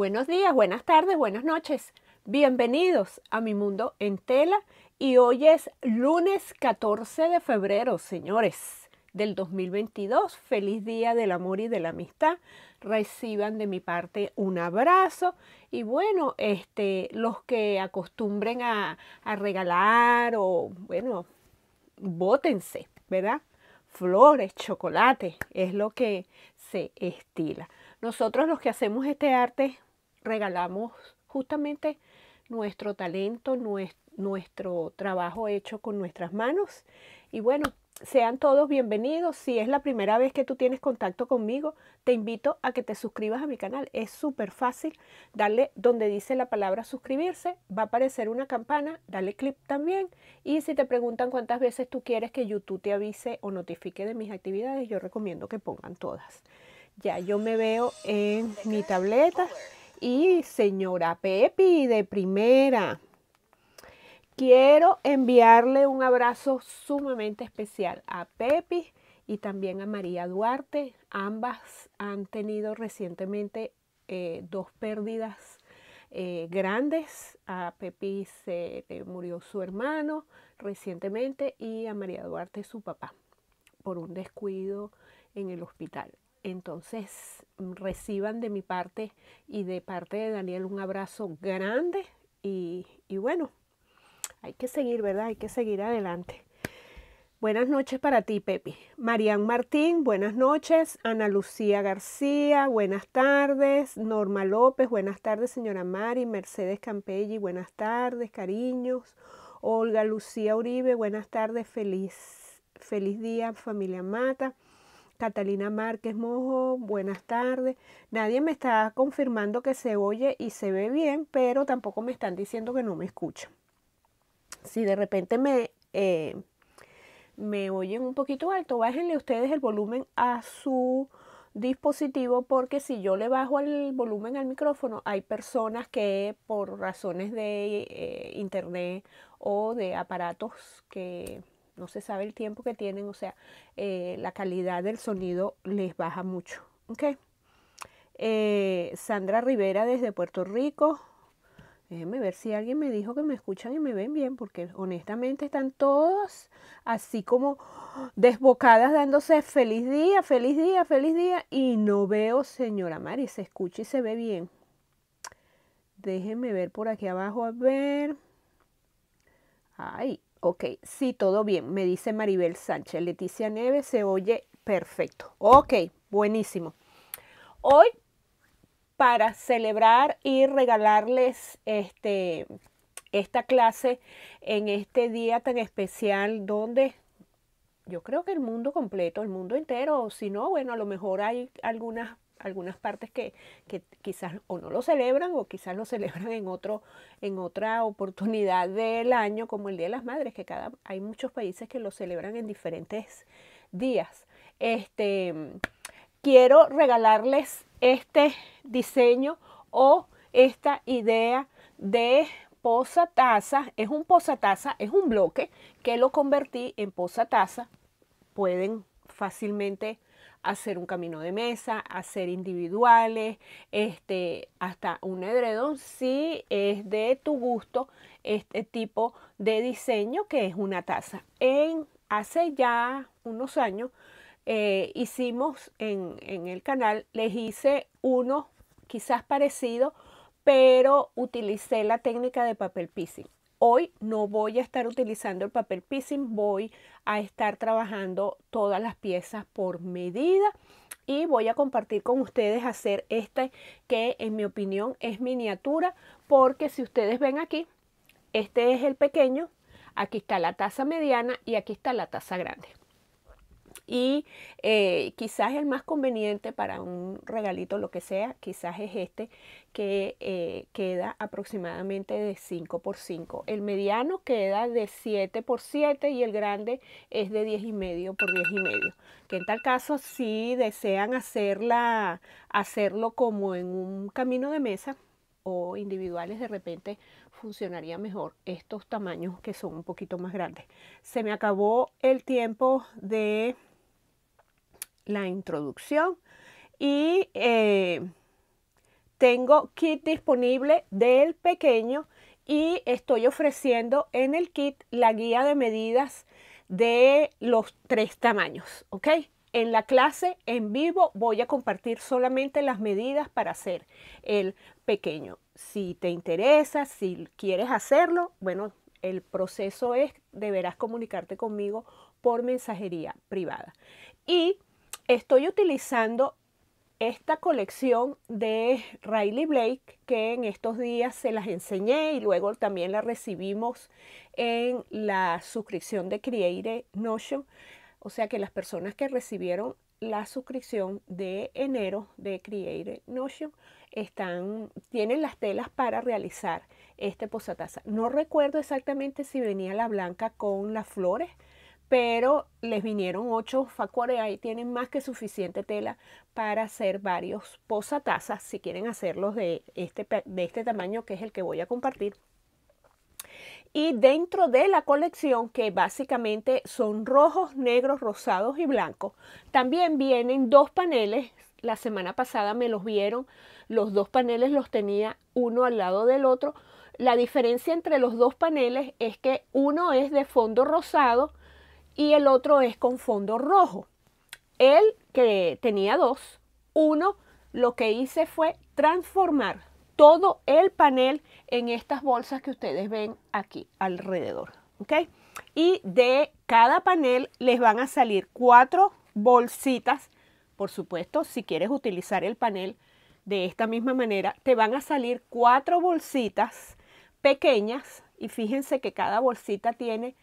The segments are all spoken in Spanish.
Buenos días, buenas tardes, buenas noches. Bienvenidos a mi mundo en tela y hoy es lunes 14 de febrero, señores, del 2022. Feliz día del amor y de la amistad. Reciban de mi parte un abrazo y bueno, este, los que acostumbren a, a regalar o bueno, bótense, ¿verdad? Flores, chocolate, es lo que se estila. Nosotros los que hacemos este arte regalamos justamente nuestro talento, nuestro, nuestro trabajo hecho con nuestras manos. Y bueno, sean todos bienvenidos. Si es la primera vez que tú tienes contacto conmigo, te invito a que te suscribas a mi canal. Es súper fácil. Dale donde dice la palabra suscribirse, va a aparecer una campana, dale clip también. Y si te preguntan cuántas veces tú quieres que YouTube te avise o notifique de mis actividades, yo recomiendo que pongan todas. Ya yo me veo en mi tableta y señora Pepi de primera. Quiero enviarle un abrazo sumamente especial a Pepi y también a María Duarte. Ambas han tenido recientemente eh, dos pérdidas eh, grandes. A Pepi se murió su hermano recientemente y a María Duarte su papá por un descuido en el hospital. Entonces mm, reciban de mi parte y de parte de Daniel un abrazo grande y, bueno, hay que seguir, ¿verdad? Hay que seguir adelante. Buenas noches para ti, Pepi. Marian Martín, buenas noches. Ana Lucía García, buenas tardes. Norma López, buenas tardes, señora Mari. Mercedes Campelli, buenas tardes, cariños. Olga Lucía Uribe, buenas tardes, feliz, feliz día, familia Mata. Catalina Márquez Mojo, buenas tardes. Nadie me está confirmando que se oye y se ve bien, pero tampoco me están diciendo que no me escuchan. Si de repente me, eh, me oyen un poquito alto, bájenle ustedes el volumen a su dispositivo porque si yo le bajo el volumen al micrófono hay personas que por razones de eh, internet o de aparatos que no se sabe el tiempo que tienen, o sea, eh, la calidad del sonido les baja mucho. ¿okay? Eh, Sandra Rivera desde Puerto Rico. Déjenme ver si alguien me dijo que me escuchan y me ven bien, porque honestamente están todos así como desbocadas dándose feliz día, feliz día, feliz día. Y no veo, señora Mari, se escucha y se ve bien. Déjenme ver por aquí abajo, a ver. Ay, Ok, sí, todo bien, me dice Maribel Sánchez. Leticia Neves se oye perfecto. Ok, buenísimo. Hoy, para celebrar y regalarles este, esta clase en este día tan especial donde yo creo que el mundo completo, el mundo entero, si no, bueno, a lo mejor hay algunas algunas partes que, quizás o no lo celebran o quizás lo celebran en, otro, en otra oportunidad del año, como el Día de las Madres, que cada, hay muchos países que lo celebran en diferentes días. Este, quiero regalarles este diseño o esta idea de posa taza. Es un posa taza, es un bloque que lo convertí en posa taza. Pueden fácilmente hacer un camino de mesa, hacer individuales, este, hasta un edredón, si es de tu gusto este tipo de diseño que es una taza. En, hace ya unos años eh, hicimos en, el canal, les hice uno quizás parecido, pero utilicé la técnica de papel pissing. Hoy no voy a estar utilizando el papel pissing, voy a estar trabajando todas las piezas por medida y voy a compartir con ustedes hacer este que en mi opinión es miniatura porque si ustedes ven aquí, este es el pequeño, aquí está la taza mediana y aquí está la taza grande y eh, quizás el más conveniente para un regalito, lo que sea, quizás es este que eh, queda aproximadamente de 5 por 5. El mediano queda de 7 por 7 y el grande es de 10 y medio por 10 y medio. Que en tal caso si desean hacerla, hacerlo como en un camino de mesa, o individuales de repente funcionaría mejor estos tamaños que son un poquito más grandes. Se me acabó el tiempo de la introducción y eh, tengo kit disponible del pequeño y estoy ofreciendo en el kit la guía de medidas de los tres tamaños, ¿ok? En la clase en vivo voy a compartir solamente las medidas para hacer el pequeño. Si te interesa, si quieres hacerlo, bueno, el proceso es, deberás comunicarte conmigo por mensajería privada. Y estoy utilizando esta colección de Riley Blake que en estos días se las enseñé y luego también la recibimos en la suscripción de Create Notion. O sea que las personas que recibieron la suscripción de enero de Create Notion están, tienen las telas para realizar este posataza. No recuerdo exactamente si venía la blanca con las flores, pero les vinieron ocho facuares, y tienen más que suficiente tela para hacer varios posatazas, si quieren hacerlos este de este tamaño que es el que voy a compartir. Y dentro de la colección, que básicamente son rojos, negros, rosados y blancos, también vienen dos paneles. La semana pasada me los vieron, los dos paneles los tenía uno al lado del otro. La diferencia entre los dos paneles es que uno es de fondo rosado y el otro es con fondo rojo. El que tenía dos, uno lo que hice fue transformar todo el panel en estas bolsas que ustedes ven aquí alrededor. ¿okay? Y de cada panel les van a salir cuatro bolsitas. Por supuesto, si quieres utilizar el panel de esta misma manera, te van a salir cuatro bolsitas pequeñas. Y fíjense que cada bolsita tiene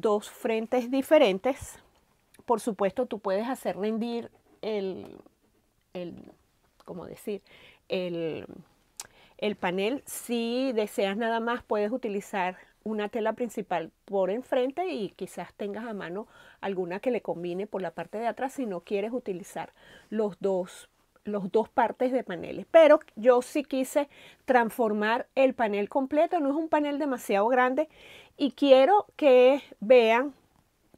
dos frentes diferentes. Por supuesto, tú puedes hacer rendir el, como decir, el, el panel. Si deseas nada más, puedes utilizar una tela principal por enfrente y quizás tengas a mano alguna que le combine por la parte de atrás si no quieres utilizar los dos los dos partes de paneles pero yo sí quise transformar el panel completo no es un panel demasiado grande y quiero que vean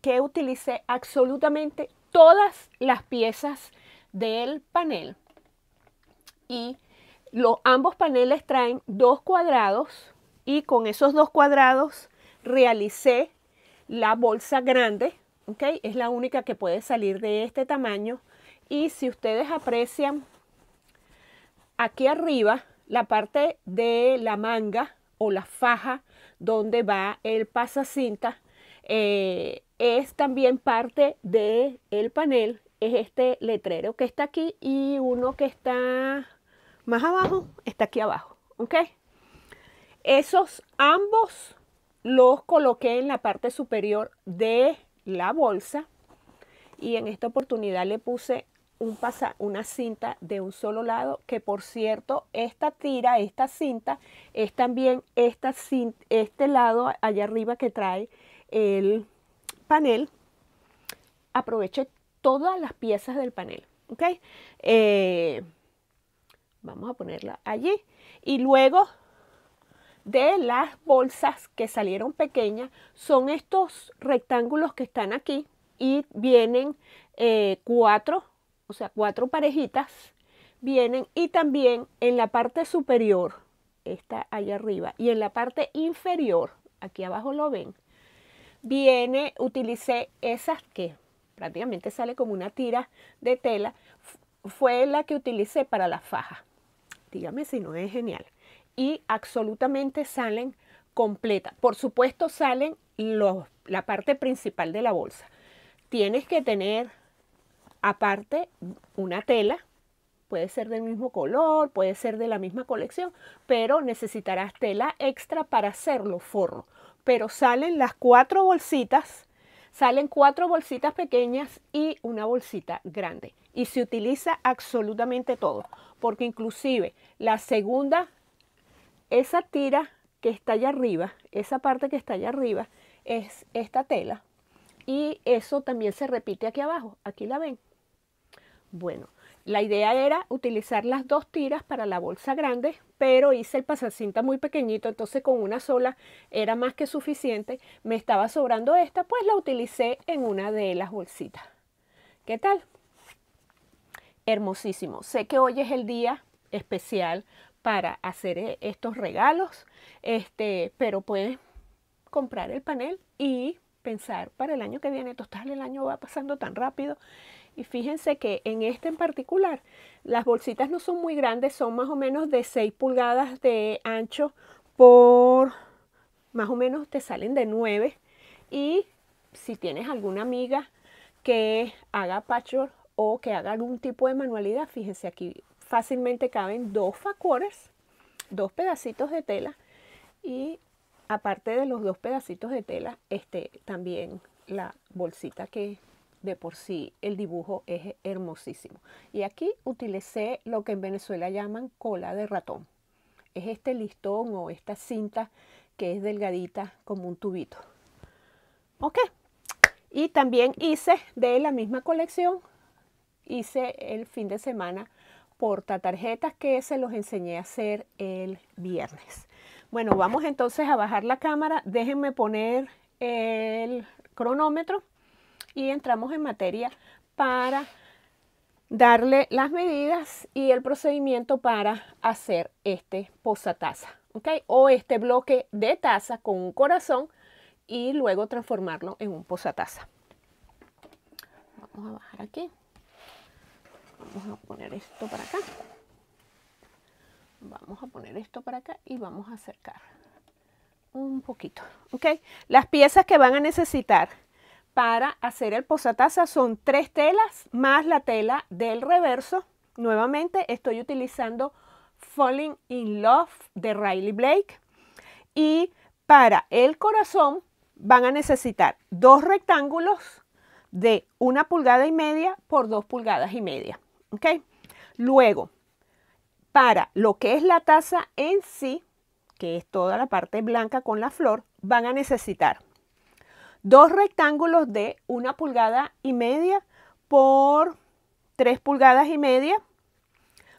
que utilicé absolutamente todas las piezas del panel y los, ambos paneles traen dos cuadrados y con esos dos cuadrados realicé la bolsa grande, Es la única que puede salir de este tamaño y si ustedes aprecian aquí arriba la parte de la manga o la faja donde va el pasacinta, eh, es también parte del el panel, es este letrero que está aquí y uno que está más abajo, está aquí abajo, ¿ok? Esos ambos los coloqué en la parte superior de la bolsa y en esta oportunidad le puse un pasa, una cinta de un solo lado, que por cierto, esta tira, esta cinta, es también esta este lado allá arriba que trae el panel. Aproveche todas las piezas del panel, ¿ok? Eh, vamos a ponerla allí. Y luego de las bolsas que salieron pequeñas, son estos rectángulos que están aquí y vienen eh, cuatro o sea, cuatro parejitas vienen y también en la parte superior, esta allá arriba, y en la parte inferior, aquí abajo lo ven, viene, utilicé esas que prácticamente sale como una tira de tela, fue la que utilicé para la faja. Dígame si no es genial. Y absolutamente salen completa. Por supuesto salen los, la parte principal de la bolsa. Tienes que tener Aparte, una tela puede ser del mismo color, puede ser de la misma colección, pero necesitarás tela extra para hacerlo, forro. Pero salen las cuatro bolsitas, salen cuatro bolsitas pequeñas y una bolsita grande. Y se utiliza absolutamente todo, porque inclusive la segunda, esa tira que está allá arriba, esa parte que está allá arriba, es esta tela. Y eso también se repite aquí abajo, aquí la ven, bueno, la idea era utilizar las dos tiras para la bolsa grande, pero hice el pasacinta muy pequeñito, entonces con una sola era más que suficiente. Me estaba sobrando esta, pues la utilicé en una de las bolsitas. ¿Qué tal? Hermosísimo. Sé que hoy es el día especial para hacer eh, estos regalos, este, pero puedes comprar el panel y pensar para el año que viene. Total, el año va pasando tan rápido y fíjense que en este en particular, las bolsitas no son muy grandes, son más o menos de 6 pulgadas de ancho por más o menos te salen de 9. Y si tienes alguna amiga que haga patchwork o que haga algún tipo de manualidad, fíjense aquí fácilmente caben dos facores, dos pedacitos de tela y aparte de los dos pedacitos de tela, este, también la bolsita que por sí el dibujo es hermosísimo. Y aquí utilicé lo que en Venezuela llaman cola de ratón. Es este listón o esta cinta que es delgadita como un tubito. Ok. Y también hice de la misma colección, hice el fin de semana porta tarjetas que se los enseñé a hacer el viernes. Bueno, vamos entonces a bajar la cámara. Déjenme poner el cronómetro y entramos en materia para darle las medidas y el procedimiento para hacer este posataza, ¿ok? O este bloque de taza con un corazón y luego transformarlo en un posataza. Vamos a bajar aquí. Vamos a poner esto para acá. Vamos a poner esto para acá y vamos a acercar un poquito, ¿ok? Las piezas que van a necesitar para hacer el taza son tres telas más la tela del reverso. Nuevamente estoy utilizando Falling in Love de Riley Blake. Y para el corazón van a necesitar dos rectángulos de una pulgada y media por dos pulgadas y media. Luego, para lo que es la taza en sí, que es toda la parte blanca con la flor, van a necesitar dos rectángulos de una pulgada y media por tres pulgadas y media,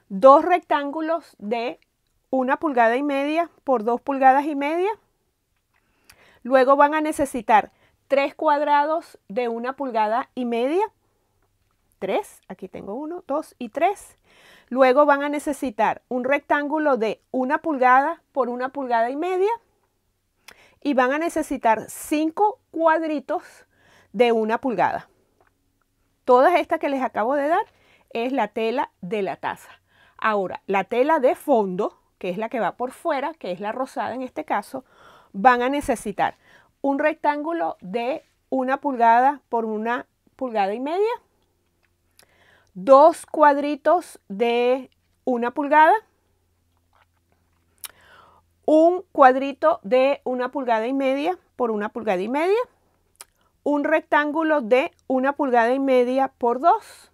dos rectángulos de una pulgada y media por dos pulgadas y media. Luego van a necesitar tres cuadrados de una pulgada y media, tres, aquí tengo uno, dos y tres. Luego van a necesitar un rectángulo de una pulgada por una pulgada y media y van a necesitar 5 cuadritos de una pulgada. Todas estas que les acabo de dar es la tela de la taza. Ahora, la tela de fondo, que es la que va por fuera, que es la rosada en este caso, van a necesitar un rectángulo de una pulgada por una pulgada y media, dos cuadritos de una pulgada, un cuadrito de una pulgada y media por una pulgada y media, un rectángulo de una pulgada y media por dos.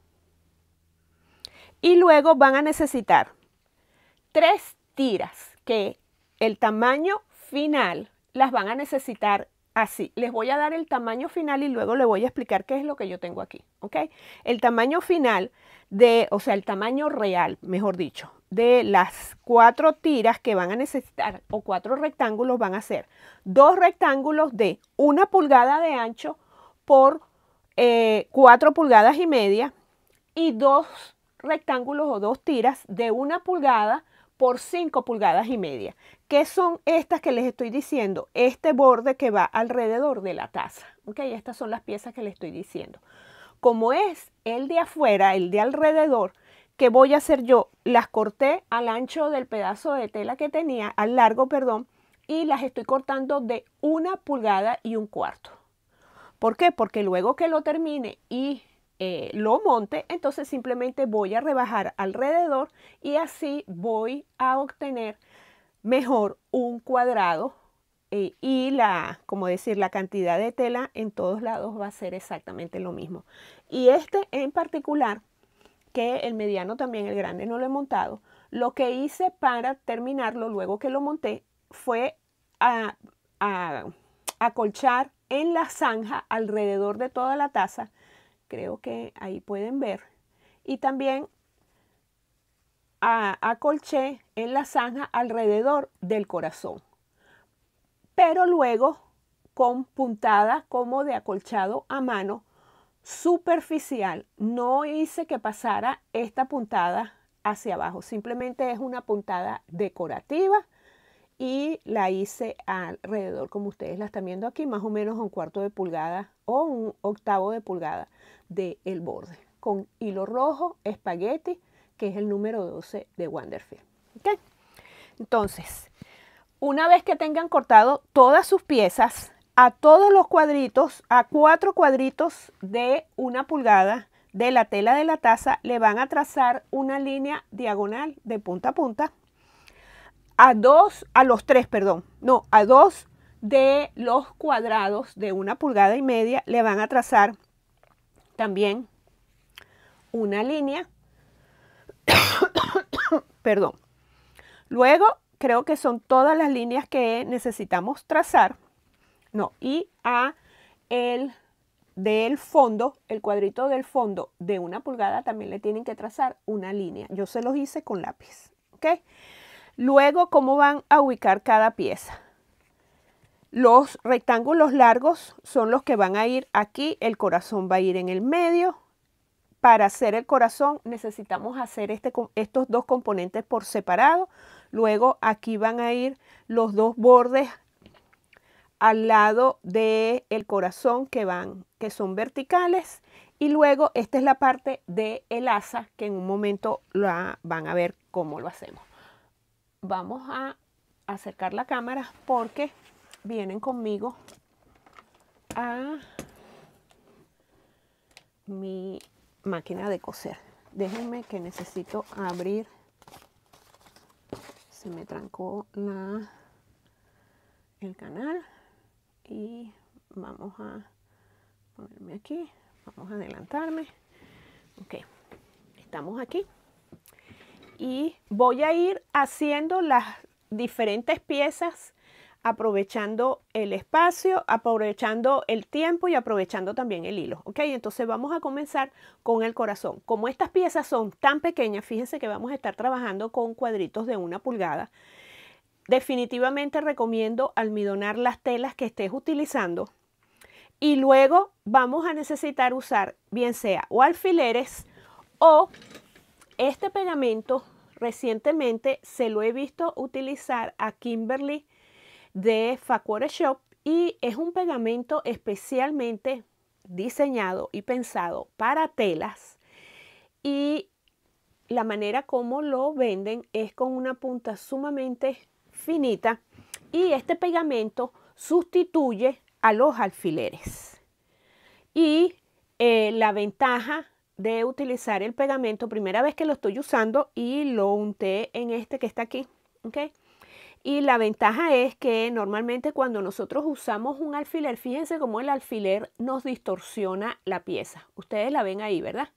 Y luego van a necesitar tres tiras que el tamaño final las van a necesitar así. Les voy a dar el tamaño final y luego les voy a explicar qué es lo que yo tengo aquí, ¿ok? El tamaño final de, o sea, el tamaño real, mejor dicho, de las cuatro tiras que van a necesitar o cuatro rectángulos van a ser dos rectángulos de una pulgada de ancho por eh, cuatro pulgadas y media y dos rectángulos o dos tiras de una pulgada por 5 pulgadas y media. ¿Qué son estas que les estoy diciendo? Este borde que va alrededor de la taza. Ok, estas son las piezas que les estoy diciendo. Como es el de afuera, el de alrededor, que voy a hacer yo? Las corté al ancho del pedazo de tela que tenía, al largo, perdón, y las estoy cortando de una pulgada y un cuarto. ¿Por qué? Porque luego que lo termine y eh, lo monte, entonces simplemente voy a rebajar alrededor y así voy a obtener mejor un cuadrado eh, y la, como decir, la cantidad de tela en todos lados va a ser exactamente lo mismo. Y este en particular, que el mediano también, el grande no lo he montado, lo que hice para terminarlo luego que lo monté fue a, a acolchar en la zanja alrededor de toda la taza creo que ahí pueden ver. Y también acolché en la zanja alrededor del corazón. Pero luego con puntada como de acolchado a mano superficial. No hice que pasara esta puntada hacia abajo, simplemente es una puntada decorativa y la hice alrededor, como ustedes la están viendo aquí, más o menos un cuarto de pulgada o un octavo de pulgada del el borde. Con hilo rojo, espagueti, que es el número 12 de wonderfield Entonces, una vez que tengan cortado todas sus piezas, a todos los cuadritos, a cuatro cuadritos de una pulgada de la tela de la taza, le van a trazar una línea diagonal de punta a punta a dos, a los tres, perdón, no, a dos de los cuadrados de una pulgada y media le van a trazar también una línea. Perdón. Luego creo que son todas las líneas que necesitamos trazar. No, y a el del fondo, el cuadrito del fondo de una pulgada también le tienen que trazar una línea. Yo se los hice con lápiz. Luego, ¿cómo van a ubicar cada pieza? Los rectángulos largos son los que van a ir aquí, el corazón va a ir en el medio. Para hacer el corazón necesitamos hacer este, estos dos componentes por separado. Luego aquí van a ir los dos bordes al lado del el corazón que van, que son verticales. Y luego esta es la parte del el asa que en un momento la, van a ver cómo lo hacemos. Vamos a acercar la cámara porque vienen conmigo a mi máquina de coser. Déjenme que necesito abrir. Se me trancó el canal y vamos a ponerme aquí. Vamos a adelantarme. Ok, estamos aquí. Y voy a ir haciendo las diferentes piezas aprovechando el espacio, aprovechando el tiempo y aprovechando también el hilo. ¿Ok? Entonces vamos a comenzar con el corazón. Como estas piezas son tan pequeñas, fíjense que vamos a estar trabajando con cuadritos de una pulgada. Definitivamente recomiendo almidonar las telas que estés utilizando y luego vamos a necesitar usar bien sea o alfileres o este pegamento recientemente se lo he visto utilizar a Kimberly de Facure Shop y es un pegamento especialmente diseñado y pensado para telas y la manera como lo venden es con una punta sumamente finita y este pegamento sustituye a los alfileres. Y eh, la ventaja de utilizar el pegamento, primera vez que lo estoy usando y lo unté en este que está aquí, y la ventaja es que normalmente cuando nosotros usamos un alfiler, fíjense cómo el alfiler nos distorsiona la pieza. Ustedes la ven ahí, ¿verdad?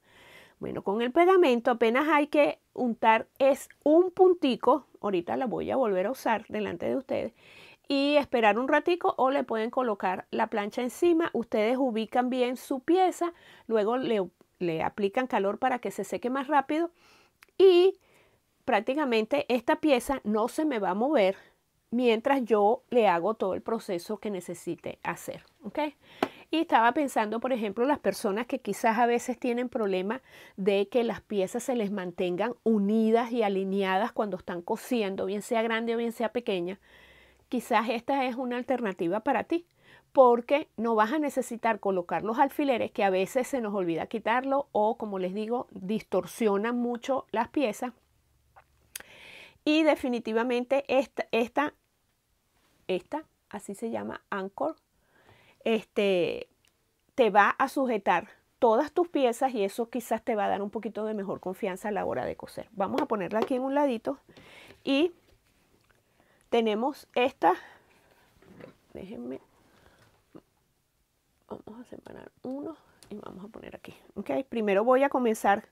Bueno, con el pegamento apenas hay que untar es un puntico, ahorita la voy a volver a usar delante de ustedes, y esperar un ratico o le pueden colocar la plancha encima, ustedes ubican bien su pieza, luego le, le aplican calor para que se seque más rápido y prácticamente esta pieza no se me va a mover mientras yo le hago todo el proceso que necesite hacer. Y estaba pensando, por ejemplo, las personas que quizás a veces tienen problema de que las piezas se les mantengan unidas y alineadas cuando están cosiendo, bien sea grande o bien sea pequeña. Quizás esta es una alternativa para ti, porque no vas a necesitar colocar los alfileres que a veces se nos olvida quitarlo o, como les digo, distorsionan mucho las piezas y definitivamente esta, esta, esta, así se llama, Anchor, este, te va a sujetar todas tus piezas y eso quizás te va a dar un poquito de mejor confianza a la hora de coser. Vamos a ponerla aquí en un ladito y tenemos esta, déjenme, vamos a separar uno y vamos a poner aquí. Okay. Primero voy a comenzar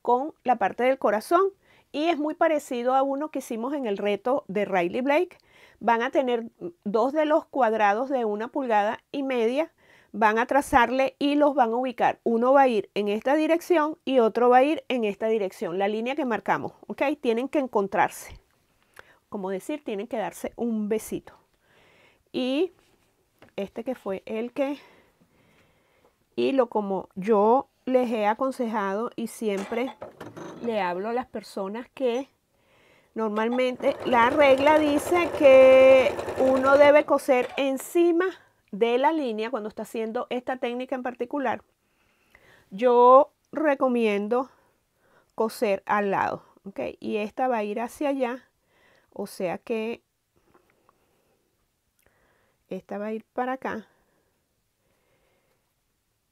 con la parte del corazón y es muy parecido a uno que hicimos en el reto de Riley Blake. Van a tener dos de los cuadrados de una pulgada y media, van a trazarle y los van a ubicar. Uno va a ir en esta dirección y otro va a ir en esta dirección, la línea que marcamos, ¿ok? Tienen que encontrarse. Como decir, tienen que darse un besito. Y este que fue el que... Y lo como yo les he aconsejado y siempre le hablo a las personas que normalmente la regla dice que uno debe coser encima de la línea cuando está haciendo esta técnica en particular. Yo recomiendo coser al lado, ¿ok? Y esta va a ir hacia allá, o sea que esta va a ir para acá.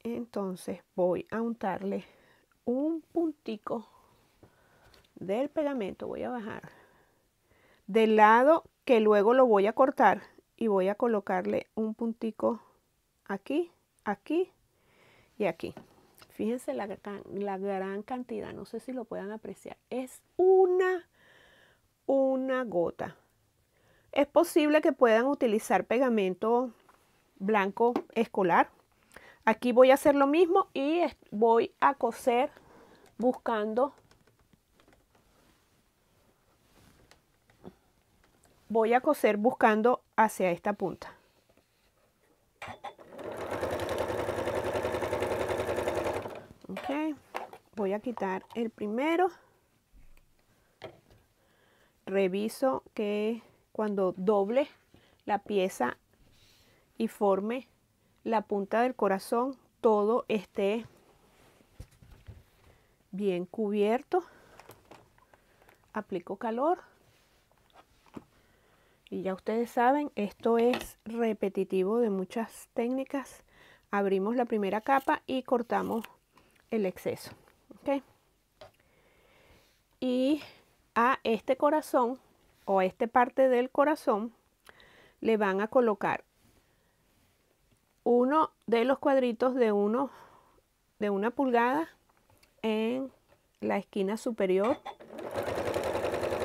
Entonces voy a untarle un puntico del pegamento voy a bajar del lado que luego lo voy a cortar y voy a colocarle un puntico aquí, aquí y aquí. Fíjense la, la gran cantidad, no sé si lo puedan apreciar. Es una, una gota. Es posible que puedan utilizar pegamento blanco escolar. Aquí voy a hacer lo mismo y voy a coser buscando voy a coser buscando hacia esta punta. voy a quitar el primero. Reviso que cuando doble la pieza y forme la punta del corazón, todo esté bien cubierto. Aplico calor. Y ya ustedes saben, esto es repetitivo de muchas técnicas. Abrimos la primera capa y cortamos el exceso. Y a este corazón o a esta parte del corazón le van a colocar uno de los cuadritos de, uno, de una pulgada en la esquina superior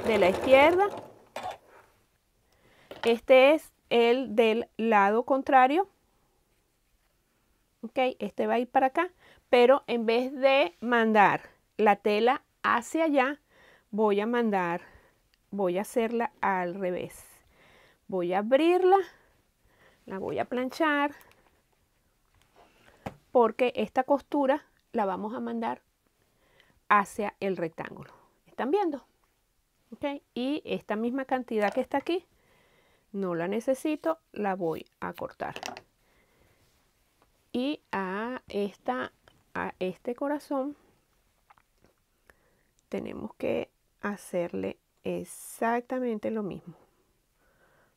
de la izquierda este es el del lado contrario. Ok, este va a ir para acá, pero en vez de mandar la tela hacia allá, voy a mandar, voy a hacerla al revés. Voy a abrirla, la voy a planchar, porque esta costura la vamos a mandar hacia el rectángulo. ¿Están viendo? ¿Ok? Y esta misma cantidad que está aquí, no la necesito, la voy a cortar. Y a, esta, a este corazón tenemos que hacerle exactamente lo mismo.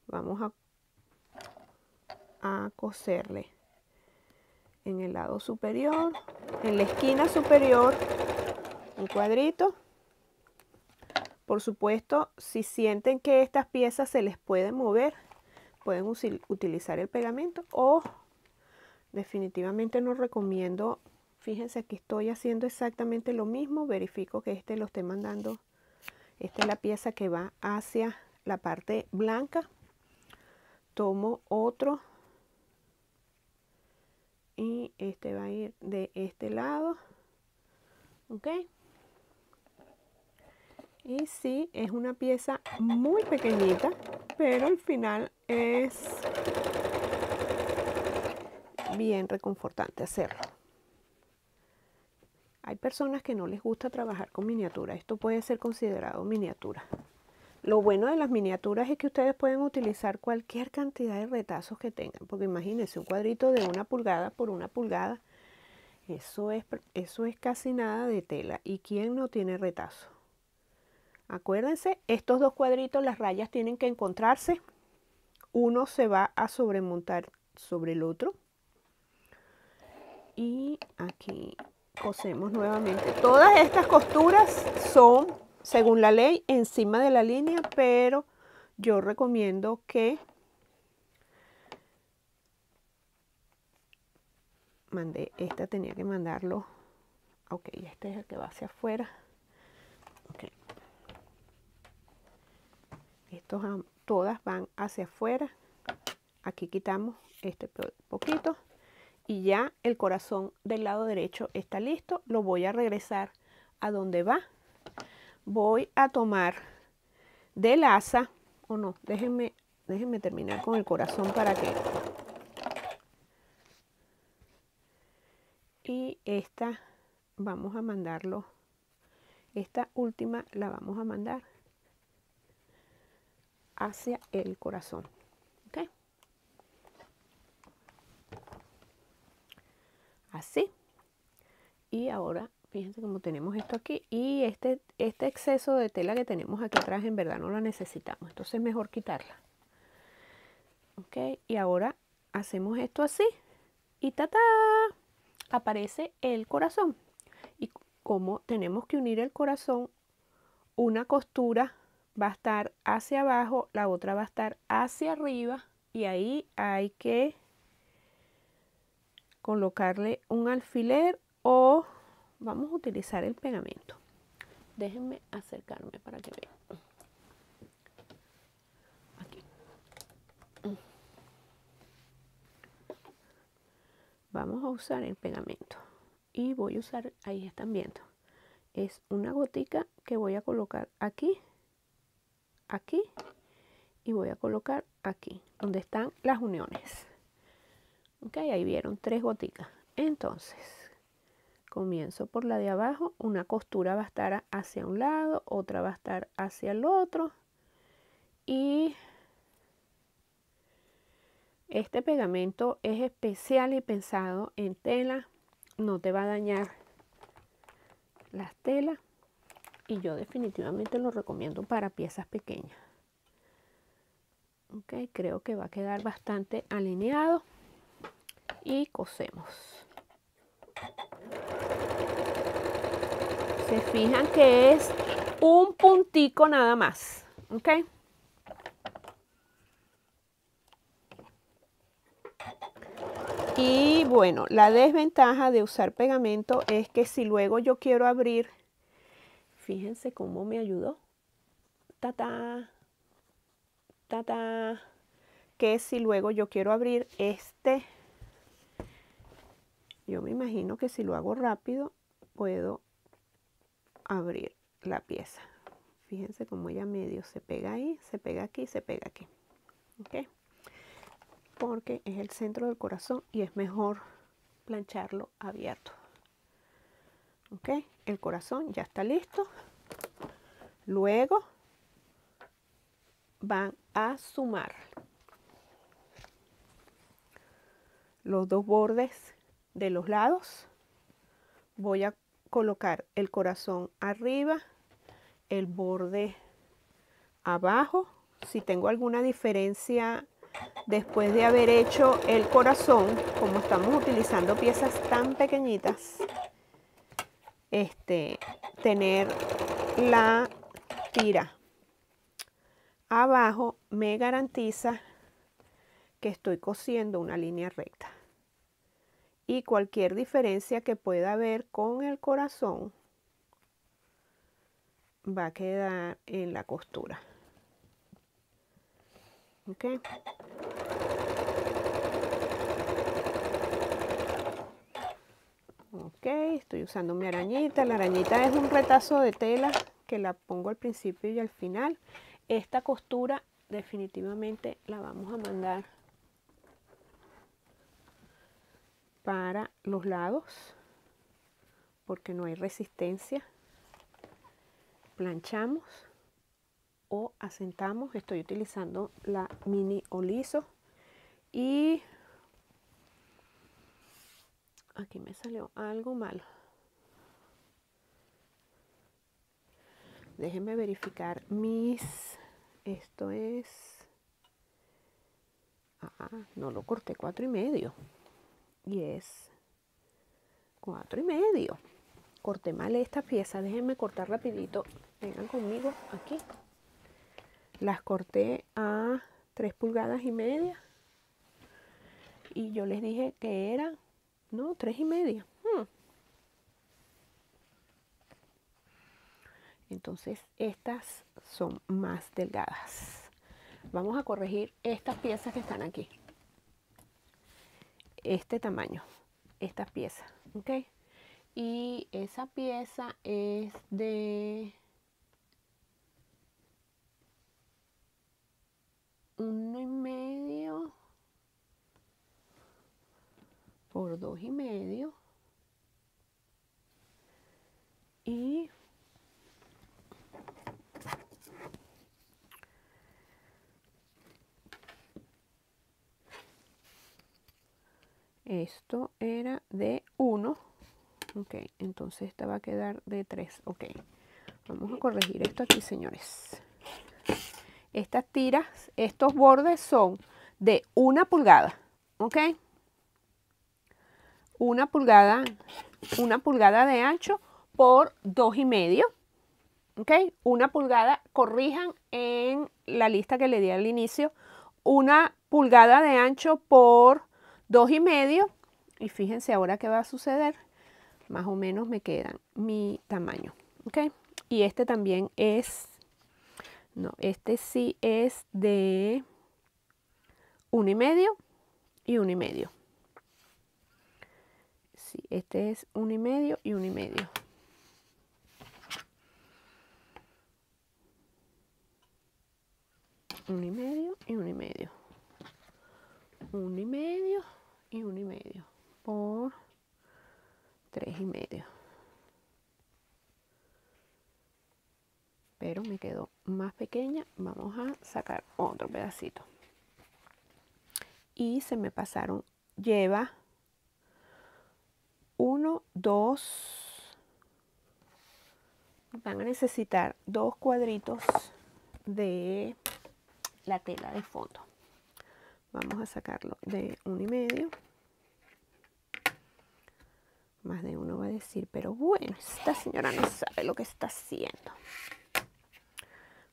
Vamos a, a coserle en el lado superior, en la esquina superior, un cuadrito por supuesto, si sienten que estas piezas se les pueden mover, pueden utilizar el pegamento o definitivamente no recomiendo. Fíjense, que estoy haciendo exactamente lo mismo. Verifico que este lo esté mandando. Esta es la pieza que va hacia la parte blanca. Tomo otro. Y este va a ir de este lado. ¿Ok? Y sí, es una pieza muy pequeñita, pero al final es bien reconfortante hacerlo. Hay personas que no les gusta trabajar con miniatura. Esto puede ser considerado miniatura. Lo bueno de las miniaturas es que ustedes pueden utilizar cualquier cantidad de retazos que tengan. Porque imagínense un cuadrito de una pulgada por una pulgada. Eso es, eso es casi nada de tela. ¿Y quién no tiene retazo? Acuérdense, estos dos cuadritos, las rayas tienen que encontrarse. Uno se va a sobremontar sobre el otro. Y aquí cosemos nuevamente. Todas estas costuras son, según la ley, encima de la línea, pero yo recomiendo que mandé, esta tenía que mandarlo, ok, este es el que va hacia afuera. estos todas van hacia afuera aquí quitamos este poquito y ya el corazón del lado derecho está listo lo voy a regresar a donde va voy a tomar de asa o no déjenme déjenme terminar con el corazón para que y esta vamos a mandarlo esta última la vamos a mandar hacia el corazón. Así. Y ahora, fíjense cómo tenemos esto aquí. Y este, este exceso de tela que tenemos aquí atrás, en verdad no la necesitamos. Entonces es mejor quitarla. ¿Ok? Y ahora hacemos esto así. Y ta, -ta! Aparece el corazón. Y como tenemos que unir el corazón, una costura va a estar hacia abajo, la otra va a estar hacia arriba y ahí hay que colocarle un alfiler o vamos a utilizar el pegamento. Déjenme acercarme para que vean. Aquí. Vamos a usar el pegamento y voy a usar, ahí están viendo, es una gotica que voy a colocar aquí aquí y voy a colocar aquí donde están las uniones ok ahí vieron tres gotitas entonces comienzo por la de abajo una costura va a estar hacia un lado otra va a estar hacia el otro y este pegamento es especial y pensado en tela no te va a dañar las telas y yo definitivamente lo recomiendo para piezas pequeñas. Okay, creo que va a quedar bastante alineado y cosemos. Se fijan que es un puntico nada más, ¿ok? Y bueno, la desventaja de usar pegamento es que si luego yo quiero abrir Fíjense cómo me ayudó. Tata, tata. Que si luego yo quiero abrir este, yo me imagino que si lo hago rápido, puedo abrir la pieza. Fíjense cómo ella medio se pega ahí, se pega aquí, se pega aquí. ¿Ok? Porque es el centro del corazón y es mejor plancharlo abierto. El corazón ya está listo. Luego van a sumar los dos bordes de los lados. Voy a colocar el corazón arriba, el borde abajo. Si tengo alguna diferencia después de haber hecho el corazón, como estamos utilizando piezas tan pequeñitas, este, tener la tira abajo me garantiza que estoy cosiendo una línea recta y cualquier diferencia que pueda haber con el corazón va a quedar en la costura Ok, estoy usando mi arañita. La arañita es un retazo de tela que la pongo al principio y al final. Esta costura definitivamente la vamos a mandar para los lados porque no hay resistencia. Planchamos o asentamos. Estoy utilizando la mini olizo y aquí me salió algo malo. Déjenme verificar mis... Esto es... Ah, no lo corté cuatro y medio. Y es cuatro y medio. Corté mal esta pieza. Déjenme cortar rapidito. Vengan conmigo aquí. Las corté a tres pulgadas y media. Y yo les dije que eran no, tres y media. Hmm. Entonces estas son más delgadas. Vamos a corregir estas piezas que están aquí. Este tamaño, estas piezas, ¿ok? Y esa pieza es de uno y medio por dos y medio y esto era de uno. ok entonces esta va a quedar de tres. ok vamos a corregir esto aquí señores estas tiras estos bordes son de una pulgada ok una pulgada, una pulgada de ancho por dos y medio. ¿Ok? Una pulgada, corrijan en la lista que le di al inicio, una pulgada de ancho por dos y medio. Y fíjense ahora qué va a suceder. Más o menos me quedan mi tamaño. ¿Ok? Y este también es, no, este sí es de uno y medio y uno y medio este es un y medio y un y medio. un y medio y un y medio. un y medio y un y medio. Por tres y medio. Pero me quedó más pequeña. Vamos a sacar otro pedacito. Y se me pasaron. Lleva 1, 2, van a necesitar dos cuadritos de la tela de fondo. Vamos a sacarlo de uno y medio. Más de uno va a decir, pero bueno, esta señora no sabe lo que está haciendo.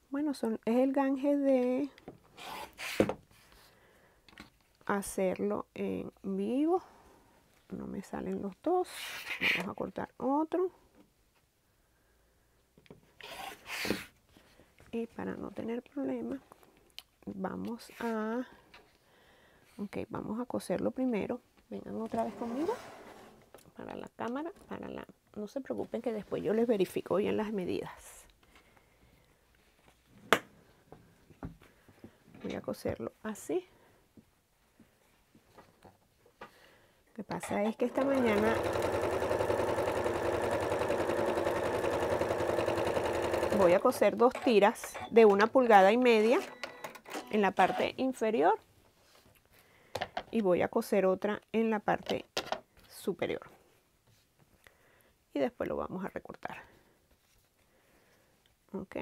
Bueno, son, es el ganje de hacerlo en vivo no me salen los dos vamos a cortar otro y para no tener problema. vamos a ok vamos a coserlo primero vengan otra vez conmigo para la cámara para la no se preocupen que después yo les verifico bien las medidas voy a coserlo así que pasa es que esta mañana voy a coser dos tiras de una pulgada y media en la parte inferior y voy a coser otra en la parte superior y después lo vamos a recortar ok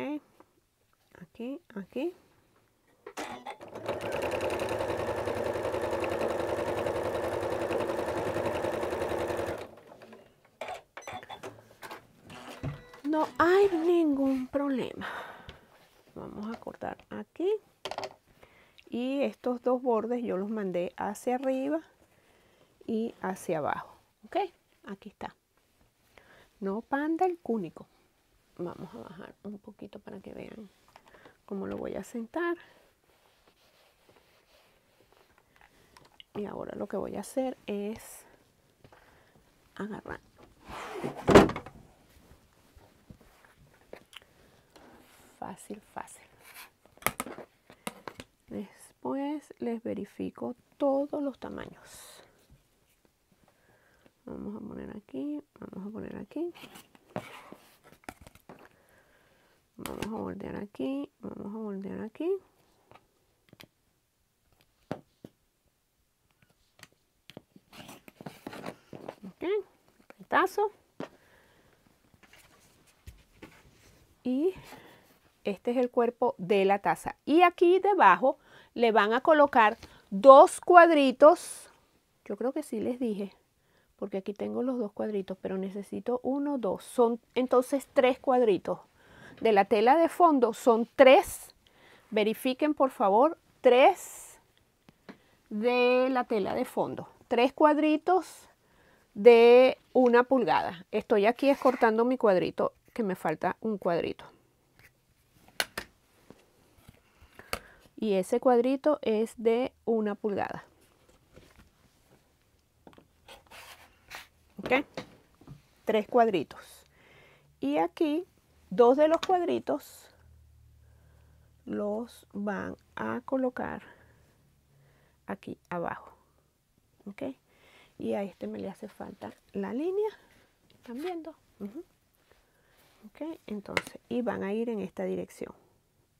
aquí aquí no hay ningún problema vamos a cortar aquí y estos dos bordes yo los mandé hacia arriba y hacia abajo ok aquí está no panda el cúnico vamos a bajar un poquito para que vean cómo lo voy a sentar y ahora lo que voy a hacer es agarrar fácil, fácil. Después les verifico todos los tamaños. Vamos a poner aquí, vamos a poner aquí. Vamos a voltear aquí, vamos a voltear aquí. Ok, tazo. Y este es el cuerpo de la taza. Y aquí debajo le van a colocar dos cuadritos. Yo creo que sí les dije, porque aquí tengo los dos cuadritos, pero necesito uno, dos. Son entonces tres cuadritos. De la tela de fondo son tres. Verifiquen por favor, tres de la tela de fondo. Tres cuadritos de una pulgada. Estoy aquí escortando mi cuadrito, que me falta un cuadrito. y ese cuadrito es de una pulgada. ¿Ok? Tres cuadritos. Y aquí, dos de los cuadritos los van a colocar aquí abajo. ¿Ok? Y a este me le hace falta la línea. ¿Están viendo? ¿Ok? Entonces, y van a ir en esta dirección.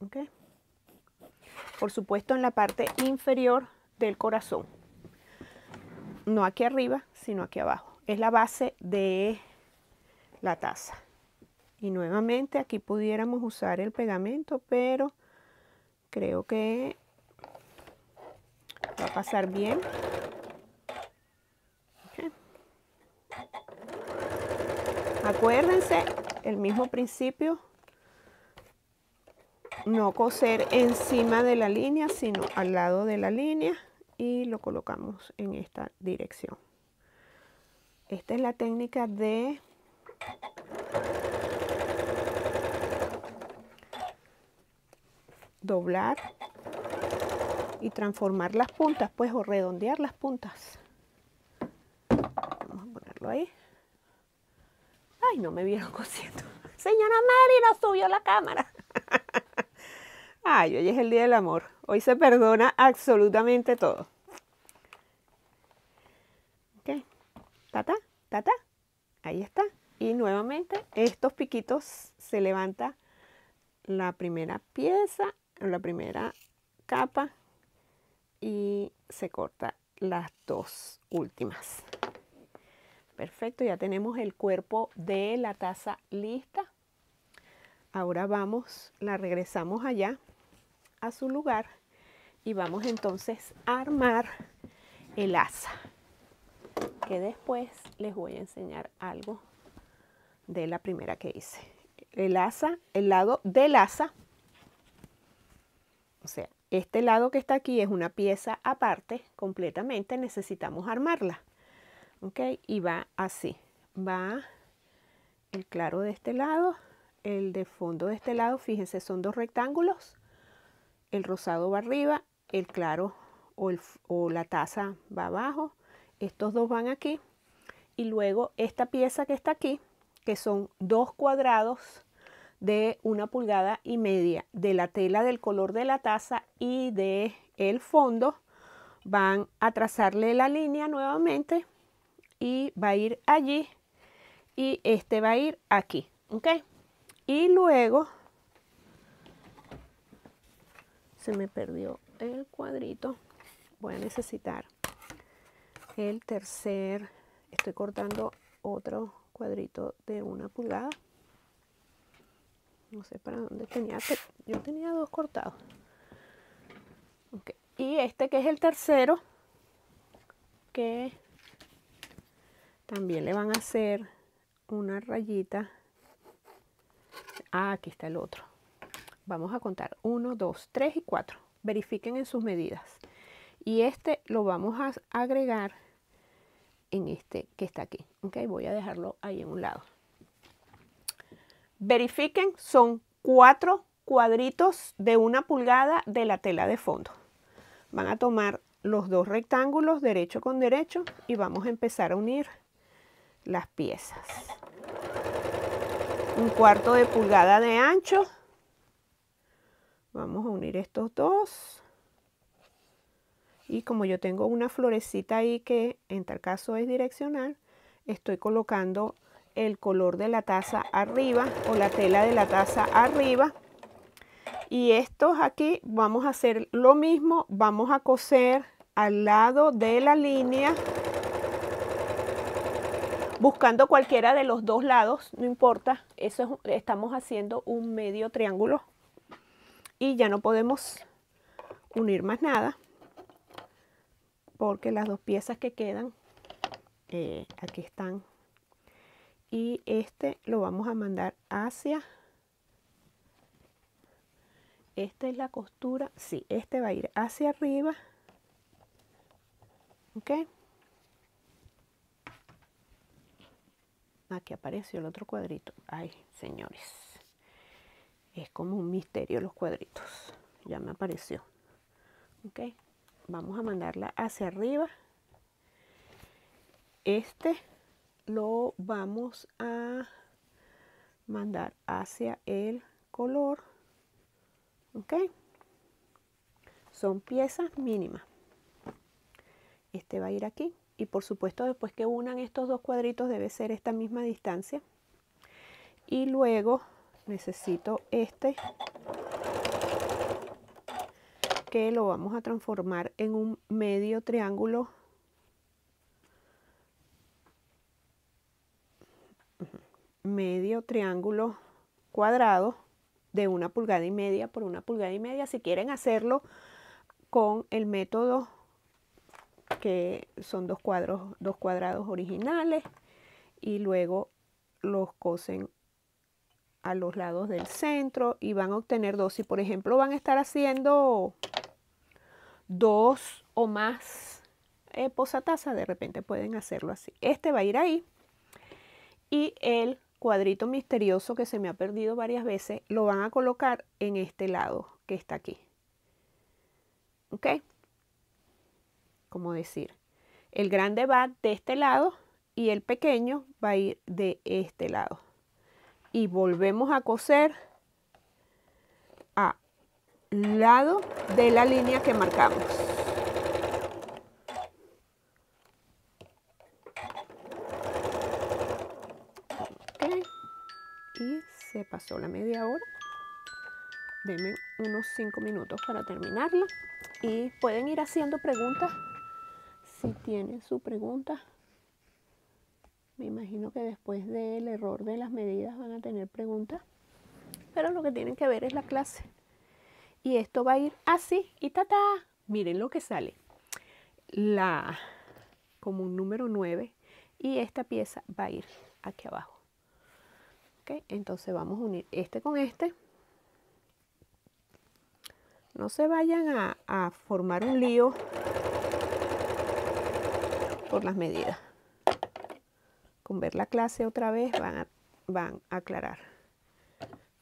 ¿Ok? por supuesto en la parte inferior del corazón. No aquí arriba, sino aquí abajo. Es la base de la taza. Y nuevamente aquí pudiéramos usar el pegamento, pero creo que va a pasar bien. Acuérdense, el mismo principio no coser encima de la línea, sino al lado de la línea y lo colocamos en esta dirección. Esta es la técnica de doblar y transformar las puntas, pues, o redondear las puntas. Vamos a ponerlo ahí. Ay, no me vieron cosiendo. Señora Mari, no subió la cámara. Ay, hoy es el día del amor. Hoy se perdona absolutamente todo. Ok. Tata, tata. Ahí está. Y nuevamente estos piquitos se levanta la primera pieza, la primera capa y se corta las dos últimas. Perfecto, ya tenemos el cuerpo de la taza lista. Ahora vamos, la regresamos allá a su lugar y vamos entonces a armar el asa que después les voy a enseñar algo de la primera que hice el asa el lado del asa o sea este lado que está aquí es una pieza aparte completamente necesitamos armarla ok y va así va el claro de este lado el de fondo de este lado fíjense son dos rectángulos el rosado va arriba, el claro o, la taza va abajo, estos dos van aquí y luego esta pieza que está aquí, que son dos cuadrados de una pulgada y media de la tela del color de la taza y de el fondo, van a trazarle la línea nuevamente y va a ir allí y este va a ir aquí, ¿ok? Y luego se me perdió el cuadrito voy a necesitar el tercer estoy cortando otro cuadrito de una pulgada no sé para dónde tenía yo tenía dos cortados y este que es el tercero que también le van a hacer una rayita ah, aquí está el otro Vamos a contar 1, 2, 3 y 4. Verifiquen en sus medidas. Y este lo vamos a agregar en este que está aquí. Okay, Voy a dejarlo ahí en un lado. Verifiquen, son cuatro cuadritos de una pulgada de la tela de fondo. Van a tomar los dos rectángulos derecho con derecho y vamos a empezar a unir las piezas. Un cuarto de pulgada de ancho vamos a unir estos dos. Y como yo tengo una florecita ahí que en tal caso es direccional, estoy colocando el color de la taza arriba o la tela de la taza arriba. Y estos aquí vamos a hacer lo mismo, vamos a coser al lado de la línea buscando cualquiera de los dos lados, no importa, eso estamos haciendo un medio triángulo y ya no podemos unir más nada porque las dos piezas que quedan eh, aquí están y este lo vamos a mandar hacia esta es la costura sí este va a ir hacia arriba ok aquí apareció el otro cuadrito ay señores es como un misterio los cuadritos ya me apareció ok vamos a mandarla hacia arriba este lo vamos a mandar hacia el color ok son piezas mínimas este va a ir aquí y por supuesto después que unan estos dos cuadritos debe ser esta misma distancia y luego necesito este que lo vamos a transformar en un medio triángulo medio triángulo cuadrado de una pulgada y media por una pulgada y media si quieren hacerlo con el método que son dos cuadros dos cuadrados originales y luego los cosen los lados del centro y van a obtener dos. y por ejemplo van a estar haciendo dos o más eh, posatazas, de repente pueden hacerlo así. Este va a ir ahí y el cuadrito misterioso que se me ha perdido varias veces lo van a colocar en este lado que está aquí. ¿Ok? Como decir, el grande va de este lado y el pequeño va a ir de este lado y volvemos a coser a lado de la línea que marcamos. Y se pasó la media hora. Deme unos 5 minutos para terminarlo. Y pueden ir haciendo preguntas si tienen su pregunta. Me imagino que después del error de las medidas van a tener preguntas, pero lo que tienen que ver es la clase. Y esto va a ir así y ta, Miren lo que sale. La como un número 9 y esta pieza va a ir aquí abajo. Entonces vamos a unir este con este. No se vayan a, a formar un lío por las medidas. Con ver la clase otra vez van a, van a aclarar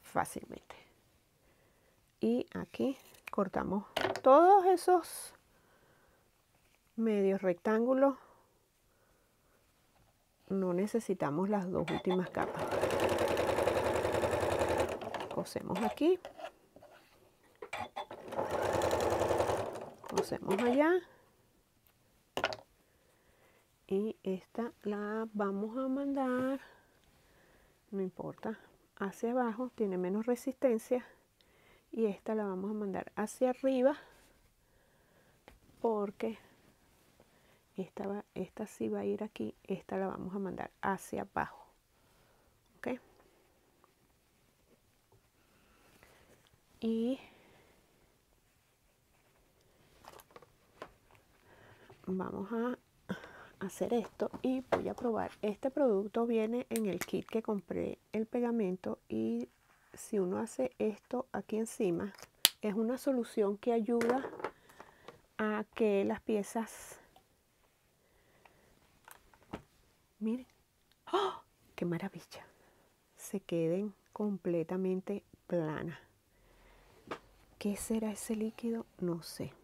fácilmente. Y aquí cortamos todos esos medios rectángulos. No necesitamos las dos últimas capas. Cosemos aquí. Cosemos allá y esta la vamos a mandar no importa hacia abajo tiene menos resistencia y esta la vamos a mandar hacia arriba porque esta, va, esta sí va a ir aquí esta la vamos a mandar hacia abajo ok y vamos a hacer esto y voy a probar este producto viene en el kit que compré el pegamento y si uno hace esto aquí encima es una solución que ayuda a que las piezas miren ¡oh! qué maravilla se queden completamente planas qué será ese líquido no sé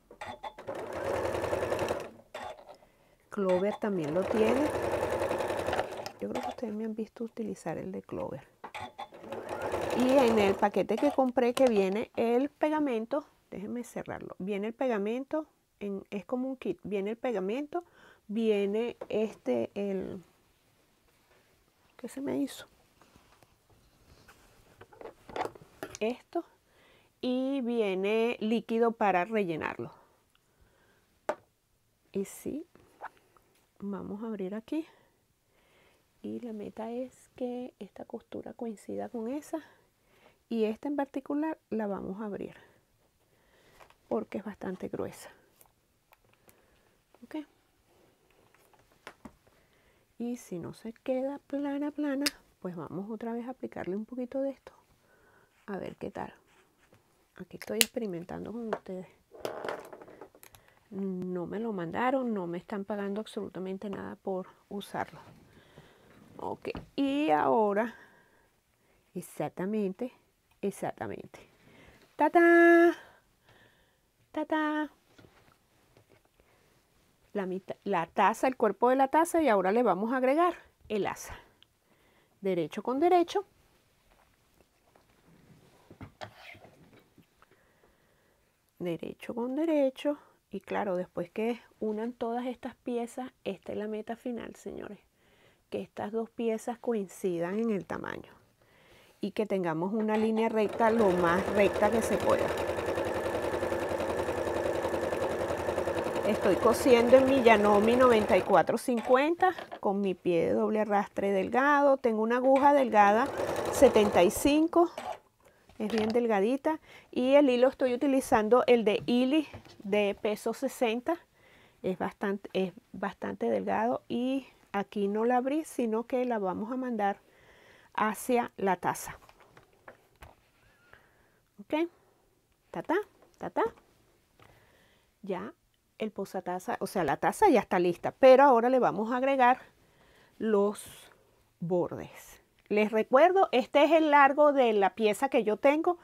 Clover también lo tiene. Yo creo que ustedes me han visto utilizar el de Clover. Y en el paquete que compré que viene el pegamento, déjenme cerrarlo, viene el pegamento, es como un kit, viene el pegamento, viene este, el... ¿Qué se me hizo? Esto. Y viene líquido para rellenarlo. Y sí, vamos a abrir aquí y la meta es que esta costura coincida con esa y esta en particular la vamos a abrir porque es bastante gruesa ok y si no se queda plana plana pues vamos otra vez a aplicarle un poquito de esto a ver qué tal aquí estoy experimentando con ustedes no me lo mandaron, no me están pagando absolutamente nada por usarlo. Ok, y ahora, exactamente, exactamente. ¡Tata! ¡Tata! La, la taza, el cuerpo de la taza y ahora le vamos a agregar el asa. Derecho con derecho. Derecho con derecho. Y claro, después que unan todas estas piezas, esta es la meta final, señores. Que estas dos piezas coincidan en el tamaño y que tengamos una línea recta lo más recta que se pueda. Estoy cosiendo en mi Yanomi 9450 con mi pie de doble arrastre delgado. Tengo una aguja delgada 75 es bien delgadita y el hilo estoy utilizando el de illy de peso 60 es bastante, es bastante delgado y aquí no la abrí sino que la vamos a mandar hacia la taza ok tata tata ya el posataza o sea la taza ya está lista pero ahora le vamos a agregar los bordes les recuerdo, este es el largo de la pieza que yo tengo.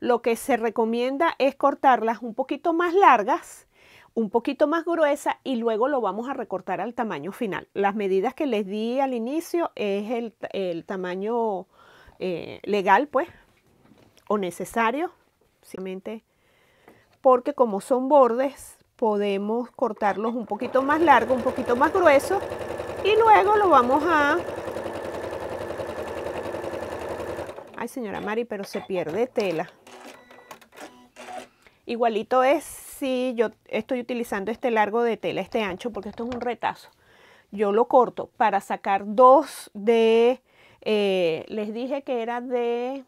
Lo que se recomienda es cortarlas un poquito más largas, un poquito más gruesas y luego lo vamos a recortar al tamaño final. Las medidas que les di al inicio es el, tamaño eh, legal, pues, o necesario, simplemente porque como son bordes, podemos cortarlos un poquito más largo, un poquito más grueso y luego lo vamos a ay señora Mari, pero se pierde tela. Igualito es si yo estoy utilizando este largo de tela, este ancho, porque esto es un retazo. Yo lo corto para sacar dos de, eh, les dije que era de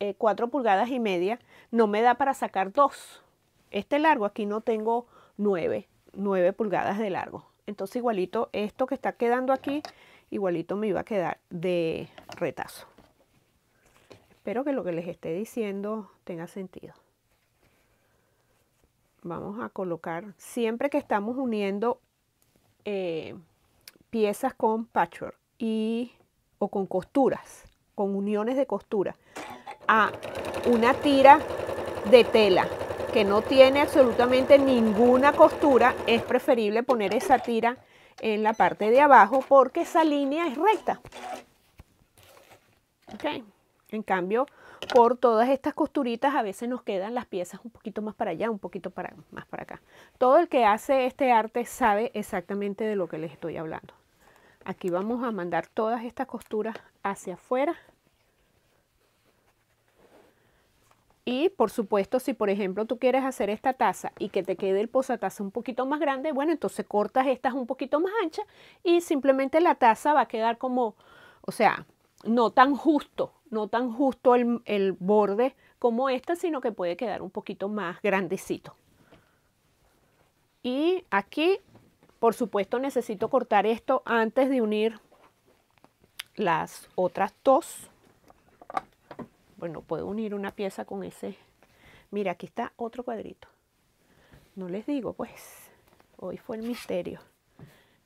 eh, cuatro 4 pulgadas y media, no me da para sacar dos. Este largo aquí no tengo nueve, nueve pulgadas de largo. Entonces igualito esto que está quedando aquí, igualito me iba a quedar de retazo. Espero que lo que les esté diciendo tenga sentido. Vamos a colocar, siempre que estamos uniendo eh, piezas con patchwork y, o con costuras, con uniones de costura, a una tira de tela que no tiene absolutamente ninguna costura, es preferible poner esa tira en la parte de abajo porque esa línea es recta. Okay. En cambio, por todas estas costuritas a veces nos quedan las piezas un poquito más para allá, un poquito para, más para acá. Todo el que hace este arte sabe exactamente de lo que les estoy hablando. Aquí vamos a mandar todas estas costuras hacia afuera. Y por supuesto, si por ejemplo tú quieres hacer esta taza y que te quede el posataza un poquito más grande, bueno, entonces cortas estas un poquito más anchas y simplemente la taza va a quedar como, o sea, no tan justo no tan justo el, borde como esta, sino que puede quedar un poquito más grandecito. Y aquí, por supuesto, necesito cortar esto antes de unir las otras dos. Bueno, puedo unir una pieza con ese. Mira, aquí está otro cuadrito. No les digo, pues, hoy fue el misterio.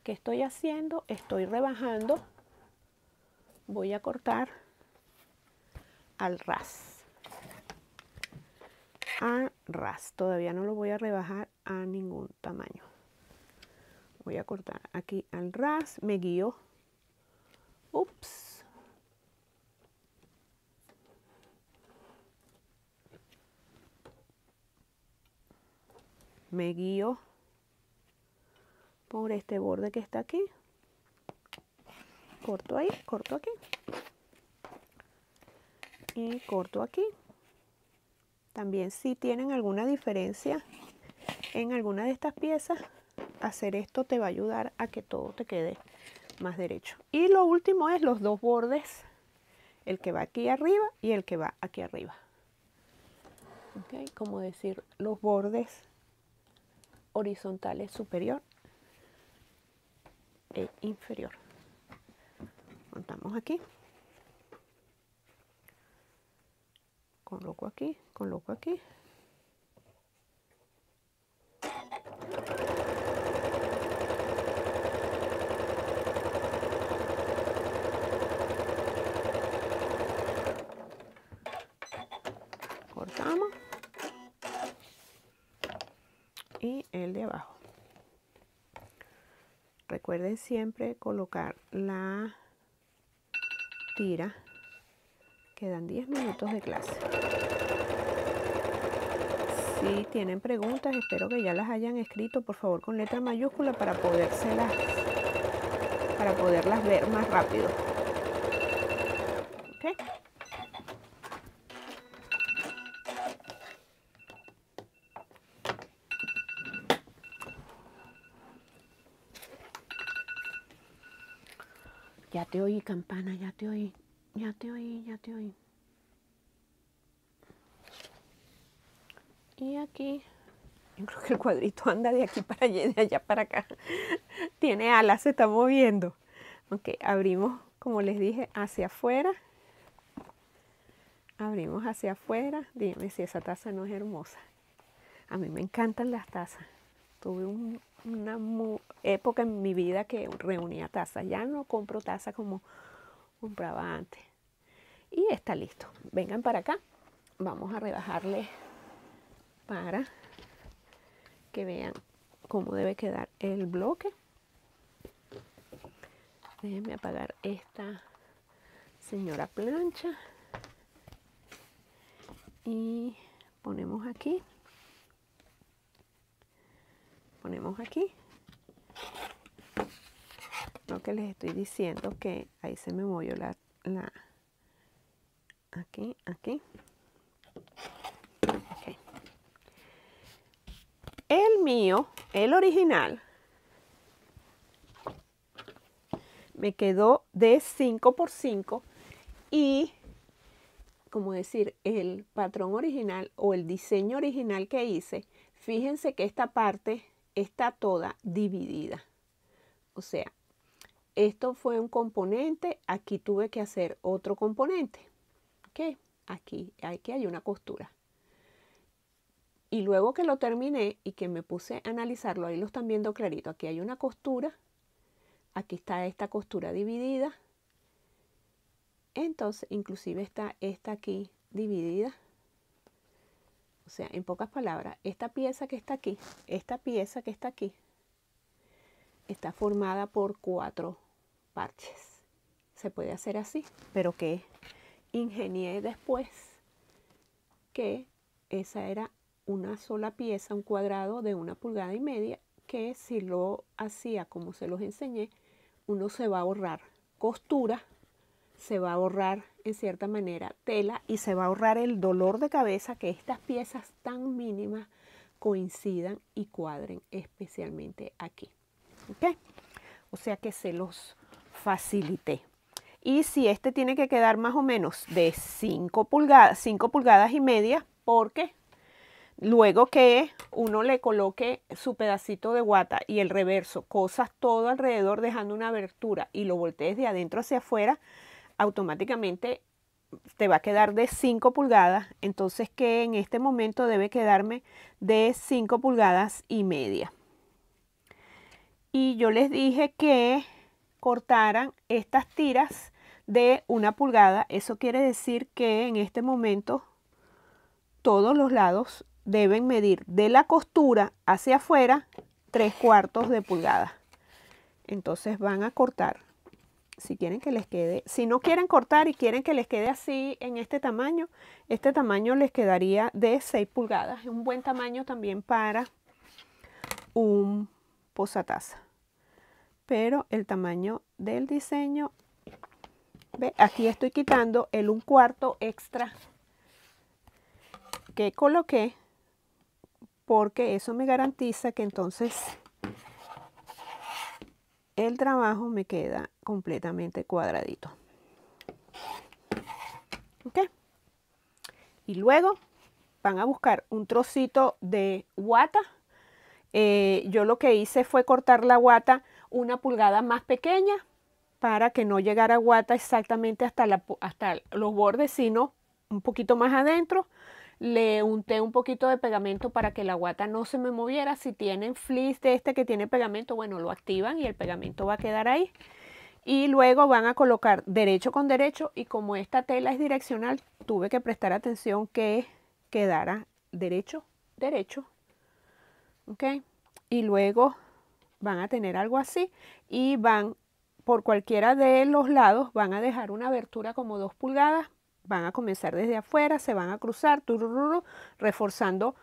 ¿Qué estoy haciendo? Estoy rebajando. Voy a cortar al ras. Al ras. Todavía no lo voy a rebajar a ningún tamaño. Voy a cortar aquí al ras. Me guío. Ups. Me guío por este borde que está aquí. Corto ahí, corto aquí corto aquí. También si tienen alguna diferencia en alguna de estas piezas, hacer esto te va a ayudar a que todo te quede más derecho. Y lo último es los dos bordes, el que va aquí arriba y el que va aquí arriba. como decir, los bordes horizontales superior e inferior. Montamos aquí. coloco aquí, coloco aquí. Cortamos. Y el de abajo. Recuerden siempre colocar la tira Quedan 10 minutos de clase. Si tienen preguntas, espero que ya las hayan escrito, por favor, con letra mayúscula para podérselas, para poderlas ver más rápido. ¿Ok? Ya te oí, campana, ya te oí. Ya te oí, ya te oí. Y aquí, yo creo que el cuadrito anda de aquí para allá, de allá para acá. Tiene alas, se está moviendo. Ok, abrimos, como les dije, hacia afuera. Abrimos hacia afuera. dime si esa taza no es hermosa. A mí me encantan las tazas. Tuve una época en mi vida que reunía tazas. Ya no compro tazas como compraba antes y está listo. Vengan para acá, vamos a rebajarle para que vean cómo debe quedar el bloque. Déjenme apagar esta señora plancha y ponemos aquí ponemos aquí lo que les estoy diciendo que ahí se me movió la, la aquí, aquí. El mío, el original, me quedó de 5 por 5 y, como decir, el patrón original o el diseño original que hice, fíjense que esta parte está toda dividida. O sea, esto fue un componente, aquí tuve que hacer otro componente. Aquí hay que hay una costura. Y luego que lo terminé y que me puse a analizarlo, ahí lo están viendo clarito, aquí hay una costura, aquí está esta costura dividida, entonces inclusive está esta aquí dividida. O sea, en pocas palabras, esta pieza que está aquí, esta pieza que está aquí, está formada por cuatro parches. Se puede hacer así, pero que ingenié después que esa era una sola pieza, un cuadrado de una pulgada y media, que si lo hacía como se los enseñé, uno se va a ahorrar costura, se va a ahorrar en cierta manera tela y se va a ahorrar el dolor de cabeza que estas piezas tan mínimas coincidan y cuadren especialmente aquí. O sea que se los facilité y si este tiene que quedar más o menos de 5 pulgadas, 5 pulgadas y media, porque luego que uno le coloque su pedacito de guata y el reverso, cosas todo alrededor dejando una abertura y lo voltees de adentro hacia afuera, automáticamente te va a quedar de 5 pulgadas, entonces que en este momento debe quedarme de 5 pulgadas y media. Y yo les dije que cortaran estas tiras de una pulgada. Eso quiere decir que en este momento todos los lados deben medir de la costura hacia afuera tres cuartos de pulgada. Entonces van a cortar. Si quieren que les quede, si no quieren cortar y quieren que les quede así en este tamaño, este tamaño les quedaría de 6 pulgadas. Es un buen tamaño también para un posataza. Pero el tamaño del diseño Aquí estoy quitando el un cuarto extra que coloqué porque eso me garantiza que entonces el trabajo me queda completamente cuadradito. Y luego van a buscar un trocito de guata. Eh, yo lo que hice fue cortar la guata una pulgada más pequeña para que no llegara guata exactamente hasta, la, hasta los bordes, sino un poquito más adentro. Le unté un poquito de pegamento para que la guata no se me moviera. Si tienen fleece de este que tiene pegamento, bueno, lo activan y el pegamento va a quedar ahí. Y luego van a colocar derecho con derecho y como esta tela es direccional, tuve que prestar atención que quedara derecho, derecho. ¿Ok? Y luego van a tener algo así y van por cualquiera de los lados van a dejar una abertura como dos pulgadas, van a comenzar desde afuera, se van a cruzar, reforzando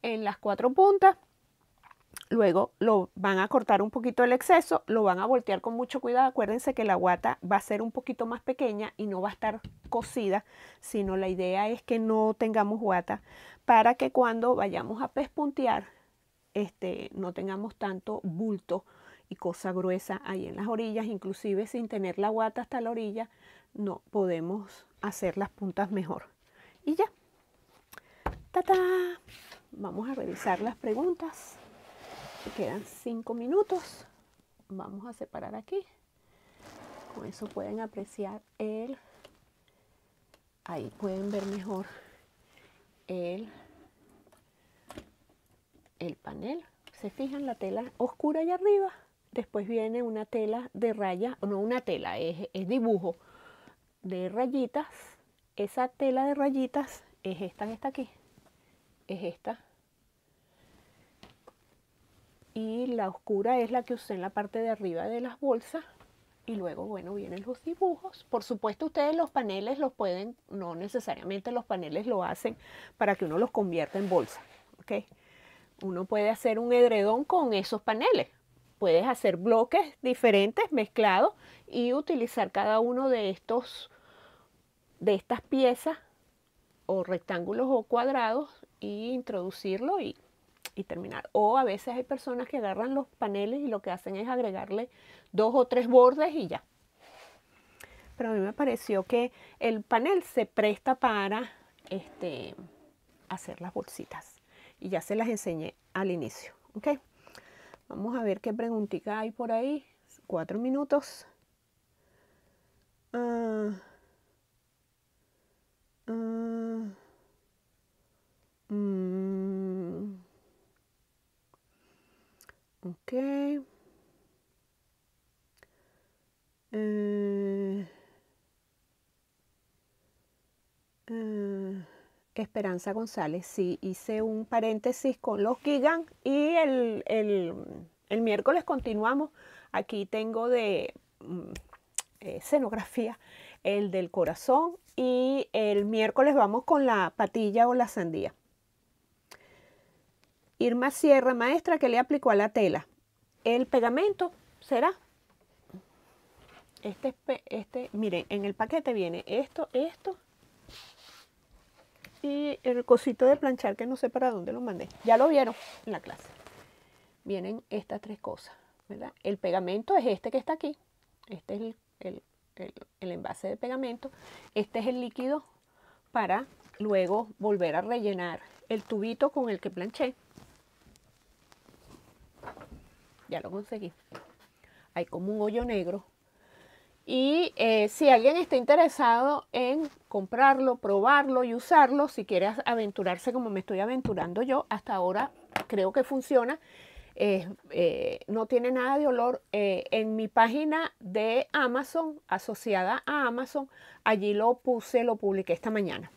en las cuatro puntas. Luego lo van a cortar un poquito el exceso, lo van a voltear con mucho cuidado. Acuérdense que la guata va a ser un poquito más pequeña y no va a estar cosida, sino la idea es que no tengamos guata para que cuando vayamos a pespuntear este, no tengamos tanto bulto y cosa gruesa ahí en las orillas, inclusive sin tener la guata hasta la orilla, no podemos hacer las puntas mejor. Y ya. ¡Tata! Vamos a revisar las preguntas. Quedan cinco minutos. Vamos a separar aquí. Con eso pueden apreciar el... Ahí pueden ver mejor el, el panel. Se fijan la tela oscura allá arriba Después viene una tela de raya, no una tela, es, dibujo de rayitas. Esa tela de rayitas es esta que está aquí. Es esta. Y la oscura es la que usé en la parte de arriba de las bolsas. Y luego, bueno, vienen los dibujos. Por supuesto, ustedes los paneles los pueden, no necesariamente los paneles lo hacen para que uno los convierta en bolsa. Uno puede hacer un edredón con esos paneles puedes hacer bloques diferentes, mezclados, y utilizar cada uno de estos, de estas piezas, o rectángulos o cuadrados, e introducirlo y, terminar. O a veces hay personas que agarran los paneles y lo que hacen es agregarle dos o tres bordes y ya. Pero a mí me pareció que el panel se presta para este, hacer las bolsitas. Y ya se las enseñé al inicio. Vamos a ver qué preguntica hay por ahí. Cuatro minutos. Ah. Ah. Mm. Eh. Eh. Esperanza González. Sí, hice un paréntesis con los Gigan y el, el, el miércoles continuamos. Aquí tengo de mm, eh, escenografía el del corazón y el miércoles vamos con la patilla o la sandía. Irma Sierra, maestra, que le aplicó a la tela? El pegamento será este, este, miren, en el paquete viene esto, esto y el cosito de planchar que no sé para dónde lo mandé. Ya lo vieron en la clase. Vienen estas tres cosas, El pegamento es este que está aquí. Este es el, el envase de pegamento. Este es el líquido para luego volver a rellenar el tubito con el que planché. Ya lo conseguí. Hay como un hoyo negro y eh, si alguien está interesado en comprarlo, probarlo y usarlo, si quiere aventurarse como me estoy aventurando yo, hasta ahora creo que funciona. Eh, eh, no tiene nada de olor. en mi página de Amazon, asociada a Amazon, allí lo puse, lo publiqué esta mañana.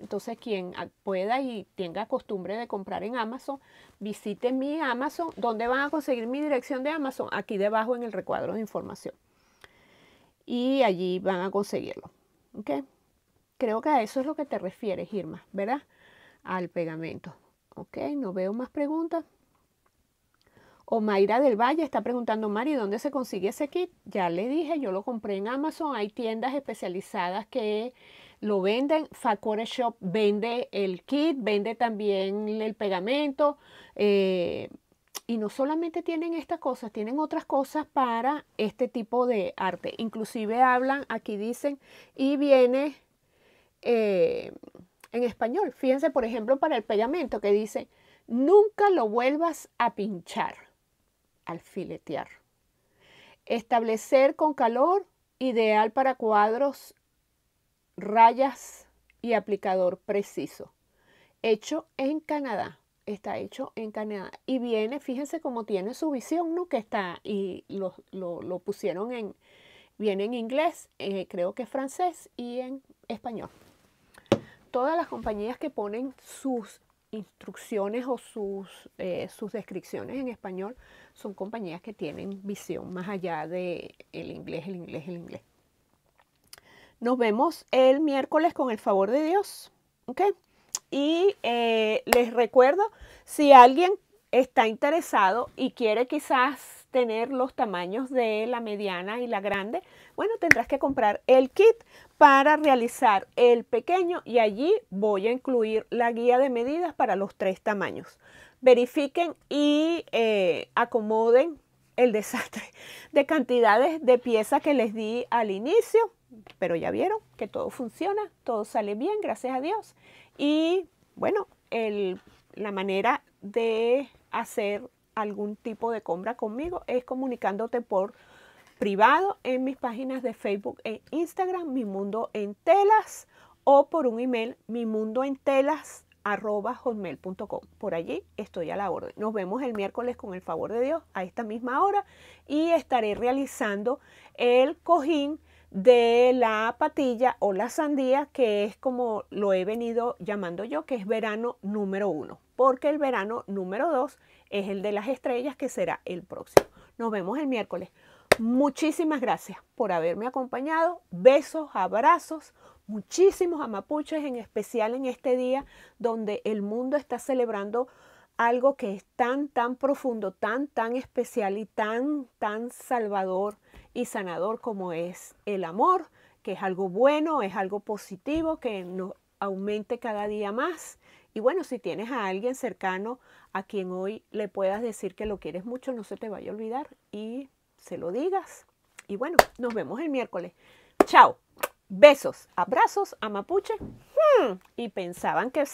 Entonces, quien pueda y tenga costumbre de comprar en Amazon, visite mi Amazon. ¿Dónde van a conseguir mi dirección de Amazon? Aquí debajo en el recuadro de información y allí van a conseguirlo. ¿ok? Creo que a eso es lo que te refieres, Irma, ¿verdad? Al pegamento. Ok, no veo más preguntas. O Mayra del Valle está preguntando, Mari, ¿dónde se consigue ese kit? Ya le dije, yo lo compré en Amazon. Hay tiendas especializadas que lo venden. Facore Shop vende el kit, vende también el pegamento. Eh, y no solamente tienen estas cosas, tienen otras cosas para este tipo de arte. Inclusive hablan, aquí dicen, y viene eh, en español. Fíjense, por ejemplo, para el pegamento que dice, nunca lo vuelvas a pinchar, al filetear. Establecer con calor, ideal para cuadros, rayas y aplicador preciso. Hecho en Canadá está hecho en Canadá. Y viene, fíjense cómo tiene su visión, ¿no? Que está, y lo, pusieron en, viene en inglés, eh, creo que francés y en español. Todas las compañías que ponen sus instrucciones o sus, eh, sus descripciones en español son compañías que tienen visión más allá de el inglés, el inglés, el inglés. Nos vemos el miércoles con el favor de Dios. ¿ok?, y eh, les recuerdo, si alguien está interesado y quiere quizás tener los tamaños de la mediana y la grande, bueno, tendrás que comprar el kit para realizar el pequeño y allí voy a incluir la guía de medidas para los tres tamaños. Verifiquen y eh, acomoden el desastre de cantidades de piezas que les di al inicio, pero ya vieron que todo funciona, todo sale bien, gracias a Dios. Y bueno, la manera de hacer algún tipo de compra conmigo es comunicándote por privado en mis páginas de Facebook e Instagram, Mi Mundo en Telas, o por un email, mi mundo en telas Por allí estoy a la orden. Nos vemos el miércoles con el favor de Dios a esta misma hora y estaré realizando el cojín de la patilla o la sandía, que es como lo he venido llamando yo, que es verano número uno, porque el verano número dos es el de las estrellas, que será el próximo. Nos vemos el miércoles. Muchísimas gracias por haberme acompañado. Besos, abrazos, muchísimos amapuches, en especial en este día donde el mundo está celebrando algo que es tan, tan profundo, tan, tan especial y tan, tan salvador y sanador como es el amor, que es algo bueno, es algo positivo, que nos aumente cada día más. Y bueno, si tienes a alguien cercano a quien hoy le puedas decir que lo quieres mucho, no se te vaya a olvidar y se lo digas. Y bueno, nos vemos el miércoles. Chao. Besos, abrazos a Mapuche. Hmm, y pensaban que